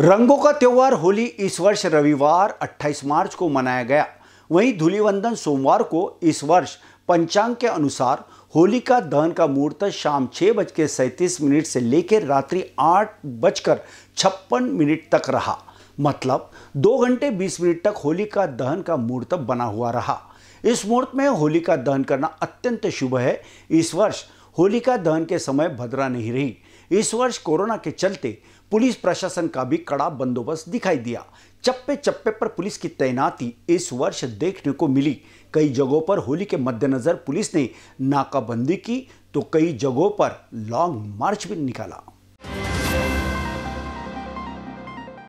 रंगों का त्यौहार होली इस वर्ष रविवार 28 मार्च को मनाया गया वहीं धूलिवंदन सोमवार को इस वर्ष पंचांग के अनुसार होली का दहन का मुहूर्त शाम छः बज के सैंतीस मिनट से लेकर रात्रि आठ बजकर छप्पन मिनट तक रहा मतलब दो घंटे बीस मिनट तक होली का दहन का मुहूर्त बना हुआ रहा इस मुहूर्त में होली का दहन करना अत्यंत शुभ है इस वर्ष होली का दहन के समय भद्रा नहीं रही इस वर्ष कोरोना के चलते पुलिस प्रशासन का भी कड़ा बंदोबस्त दिखाई दिया चप्पे चप्पे पर पुलिस की तैनाती इस वर्ष देखने को मिली कई जगहों पर होली के मद्देनजर पुलिस ने नाकाबंदी की तो कई जगहों पर लॉन्ग मार्च भी निकाला